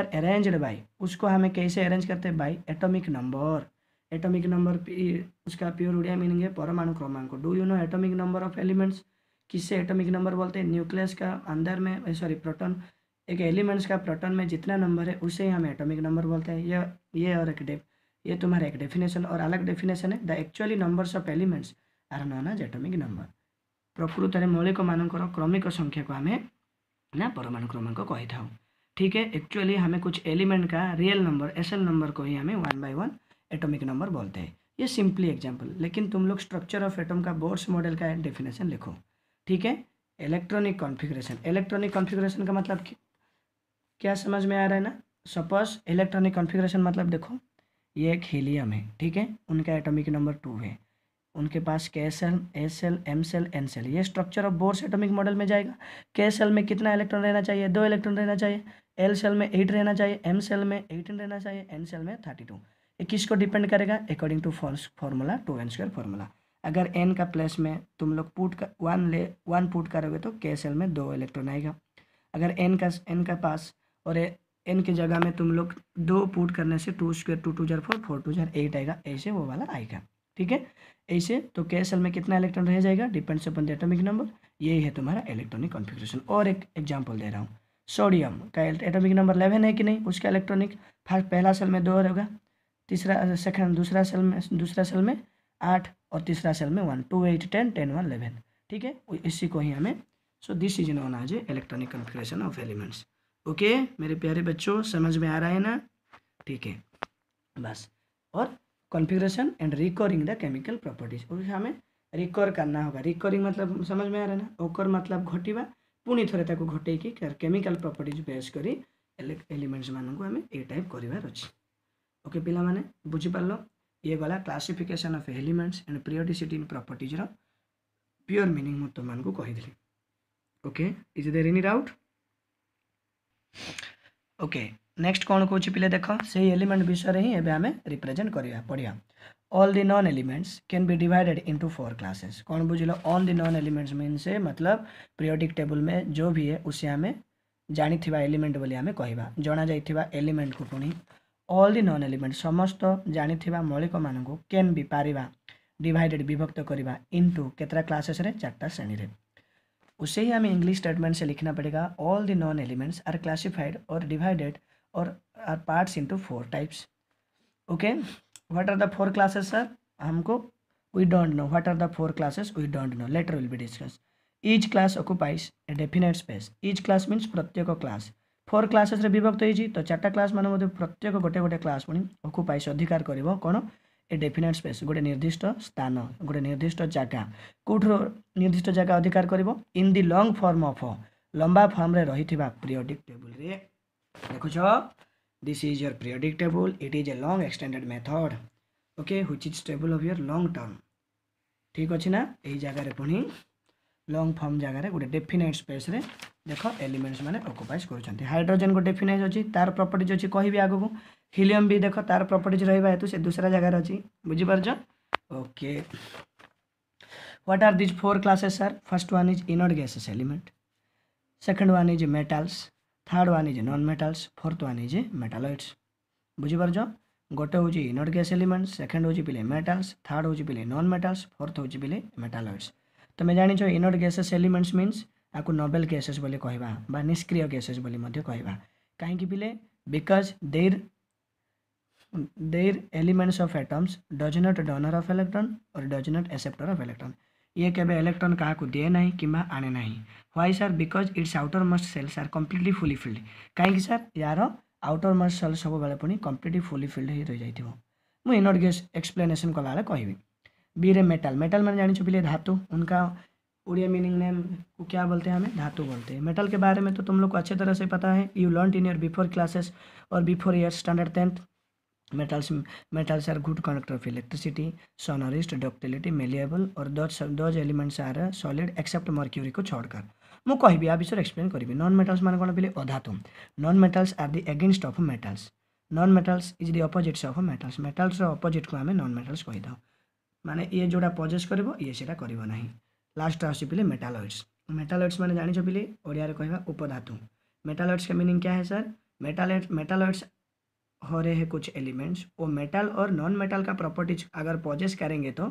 are arranged bye उसको हमें कैसे अरेंज करते हैं by atomic number atomic number उसका प्योर उड़िया मीनिंग है परमाणु क्रमांक do you know atomic number of elements किससे एटॉमिक नंबर बोलते हैं न्यूक्लियस का अंदर में सॉरी प्रोटॉन एक एलिमेंट्स का प्रोटॉन में जितना नंबर है उसे ही हम एटॉमिक नंबर बोलते हैं यह ये और एक डेप ये तुम्हारा एक डेफिनेशन और अलग डेफिनेशन है the actually numbers of elements are known as atomic number मौलिक मानक क्रमिक संख्या को हमें ना परमाणु क्रमांक କ୍ରମାଙ୍କ କହିଥାଉ ठीक है एक्चुअली हमें कुछ एलिमेंट का रियल नंबर एस नंबर को ही हमें one by one atomic number बोलते हैं ये सिंपली एग्जाम्पल लेकिन तुम लोग स्ट्रक्चर ऑफ एटम का बोर्स मॉडल का डेफिनेशन लिखो ठीक है इलेक्ट्रॉनिक कॉन्फ़िगरेशन इलेक्ट्रॉनिक कॉन्फ़िगरेशन का मतलब क्या समझ में आ रहा है ना सपोज इलेक्ट्रॉनिक कॉन्फ़िगरेशन मतलब देखो ये एक हीलियम है ठीक है उनका एटॉमिक नंबर टू है उनके पास K shell L shell M shell N shell ये structure of Bohr's atomic model में जाएगा के सेल में कितना इलेक्ट्रॉन रहना चाहिए दो इलेक्ट्रॉन रहना चाहिए एल सेल में एट रहना चाहिए एम सेल में एटीन रहना चाहिए एन सेल में थर्टी टू ये किस को डिपेंड करेगा according to false formula two N square formula अगर एन का प्लस में तुम लोग पुट कर वन ले वन पुट करोगे तो के सेल में दो इलेक्ट्रॉन आएगा अगर एन का एन का पास और एन की जगह में तुम लोग दो पुट करने से टू स्क्वेयर टू टू जर फोर फोर टू जर एट आएगा ऐसे वो वाला आएगा ठीक है ऐसे तो के सेल में कितना इलेक्ट्रॉन रह जाएगा depends upon the atomic number यही है तुम्हारा इलेक्ट्रॉनिक कॉन्फ़िगरेशन और एक एग्जाम्पल दे रहा हूँ सोडियम का एटॉमिक नंबर इलेवन है कि नहीं उसका इलेक्ट्रॉनिक फर्स्ट पहला सेल में दो होगा तीसरा सेकंड दूसरा सेल में दूसरा सेल में आठ और तीसरा सेल में one two eight ten ten one eleven ठीक है इसी को ही हमें so this is known as electronic configuration of elements okay मेरे प्यारे बच्चों समझ में आ रहा है ना ठीक है बस और configuration and recurring the chemical properties और हमें रिकॉर करना होगा रिकॉरिंग मतलब समझ में आ रहा है ना ओकर मतलब घोटीवा पुणी थे घटे केमिकाल प्रपर्ट बेस कर एलिमेंट्स मानक आम ये टाइप करार अच्छे ओके पे बुझिपार ये गला classification of elements and periodicity in properties प्योर मुझे मु तुमको कही okay is there any doubt okay next कौन कौन पिले देख सही एलिमेंट विषय ही आम रिप्रेजेंट करवा पढ़िया all the known elements can be divided into four classes कौन बुझ लो all the known elements mean से मतलब पीरियोडिक टेबल में जो भी है उसे आम जानी एलिमेंट बोली आम कहवा जना जा एलिमेंट को पुणी অল দি নন এলিমেন্ট সমস্ত জাঁথিবা মৌলিক মানুষ কেন বি পারিবা विभक्त करवा इंटु ইনটু क्लासेस चार्टा श्रेणी শ্রেণীরে उसे ही हमें इंग्लिश स्टेटमेंट से लिखना पड़ेगा all the known elements are classified और डिवाइडेड और are parts into four types okay what are the four classes sir हमको we don't know what are the four classes we don't know later will be discuss each class occupies a definite space each class means प्रत्येक class four classes विभक्त होती तो चार्टा class मध्ये प्रत्येक गोटे गोटे class पुणी अकुपाइस अधिकार कर कौन ए डेफिनेट स्पेस गोटे निर्दिष्ट स्थान गोटे निर्दिष्ट जगह କେଉଁଠାରୁ निर्दिष्ट जगह अधिकार कर in the long form of लंबा फर्म रही ପିରିଅଡିକ୍ ଟେବୁଲରେ ଦେଖୁଛ this is your periodic table it is a long extended method okay which is table of your long term ठीक अच्छे ना यही जगह रे लंग फर्म जगार गोटे डेफिनेट स्पेस रे देख एलिमेंट्स माने ऑक्युपाइज करछंती हाइड्रोजन गोटे डेफिनेट अछि तार प्रपर्ट अच्छे कहबी आगु को हिलियम भी देख तार प्रपर्ट रहबा हेतु से दूसरा जगार अच्छी अछि okay what are these four classes sir first one is inert gases element second one is metals third one is non metals fourth one is metalloids बुझीपार गोटे हूँ इनर गैस एलिमेंट्स सेकेंड हूँ पिले मेटाल्स थर्ड हूँ पिले none metals fourth हूँ पिले मेटालइड्स तुम तो जाच गैसेस एलिमेंट्स मीनस आपको नोबेल गैसेस कहक्रिय गैसेस कह कहीं पिले because there there elements of atoms does not donor of electron और does not acceptor of electron ये केवे इलेक्ट्रोन क्या दिए ना कि आने ना व्वै सार because its outermost shells are completely fully filled कहीं सर यार आउटर मस्ट सेल्स सब बेले पुणी कंप्लीटली फुली फिल्ड ही रही जाइए मुझे इनर गेस एक्सप्लेनेसन कला कह रे मेटाल मेटाल मैंने जानी बिले धातु उनका उड़िया मीनिंग नेम को क्या बोलते हैं हमें धातु बोलते हैं मेटल के बारे में तो तुम लोग को अच्छे तरह से पता है you learn in your before classes और before year standard tenth metals metals are good conductor of electricity sonorous ductility malleable और these these elements are solid except mercury को छोड़कर मुझे कह विषय एक्सप्लेन करी नन मेटाल्स मैंने कौन बोले अधातु non metals are the against of metals non metals is the opposites of metals metals opposite को आम नन मेटाल्स कही था मैंने ये जोड़ा पजेस कर ये सीटा करना लास्ट पे मेटालइड्स मेटालइड्स मैंने जाने बिल्ली ओडिया कहधातु मेटालइड्स का मिनिंग क्या है सर मेटालइड मेटालइड्स हो रहे हैं कुछ एलिमेंट्स वो मेटल और नॉन मेटल का प्रॉपर्टीज अगर पॉजेस करेंगे तो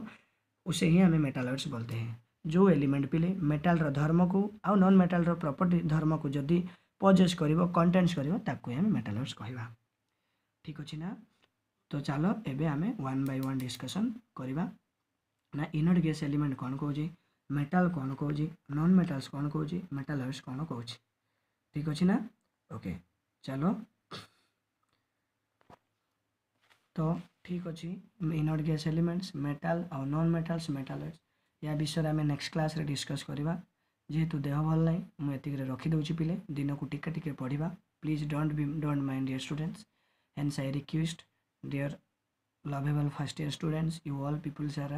उसे ही हमें मेटालॉइड्स बोलते हैं जो एलिमेंट पीले मेटाल धर्म को आउ नन मेटाल प्रपर्टी धर्म को जदि पजेस कर कंटेन्स करके आम कह ठीक अच्छे ना तो चलो एवं आम वन बै वन डिस्कसन करवा ना इनर्ट गैस एलिमेंट कौन कौन मेटाल कौन कौन नन मेटाल्स कौन कौन मेटालॉइड्स कौन कौन ठीक अच्छे ना ओके चलो ତ ଠିକ୍ ଅଛି ଇନର୍ଟ ଗ୍ୟାସ୍ ଏଲିମେଣ୍ଟସ୍ ମେଟାଲ୍ ଆଉ ନନ୍ ମେଟାଲ୍ସ ମେଟାଲଏଡ଼୍ସ ୟା ବିଷୟରେ ଆମେ ନେକ୍ସଟ କ୍ଲାସ୍ରେ ଡିସ୍କସ୍ କରିବା ଯେହେତୁ ଦେହ ଭଲ ନାହିଁ ମୁଁ ଏତିକିରେ ରଖିଦେଉଛି ପିଲେ ଦିନକୁ ଟିକେ ଟିକେ ପଢ଼ିବା please don't be don't mind dear students hence I request dear lovable first year students you all peoples are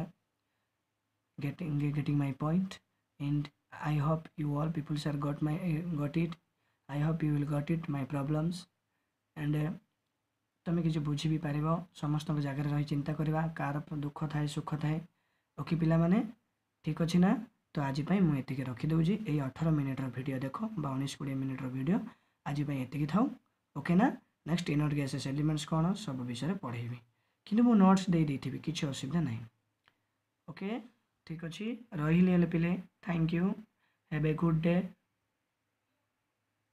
getting getting my point and i hope you all peoples are got my got it i hope you will got it my problems and uh, তুমি কিছু ବୁଝି ବି ପାରିବ ସମସ୍ତଙ୍କ ଜାଗାରେ ରହି ଚିନ୍ତା କରିବା କାହାର ଦୁଃଖ ଥାଏ ସୁଖ ଥାଏ ଓକେ ପିଲାମାନେ ଠିକ୍ ଅଛି ନା ତ ଆଜି ପାଇଁ ମୁଁ ଏତିକି ରଖିଦେଉଛି ଏଇ ଅଠର ମିନିଟ୍ର ଭିଡ଼ିଓ ଦେଖ ବା ଉଣେଇଶ କୋଡ଼ିଏ ମିନିଟ୍ର ଭିଡ଼ିଓ ଆଜି ପାଇଁ ଏତିକି ଥାଉ ଓକେ ନା ନେକ୍ସଟ ଇନର୍ ଗ୍ୟାସେସ୍ ଏଲିମେଣ୍ଟସ୍ କ'ଣ ସବୁ ବିଷୟରେ ପଢ଼େଇବି କିନ୍ତୁ ମୁଁ ନୋଟ୍ସ ଦେଇ ଦେଇଥିବି କିଛି ଅସୁବିଧା ନାହିଁ ଓକେ ଠିକ୍ ଅଛି ରହିଲି ହେଲେ ପିଲେ thank you have a good day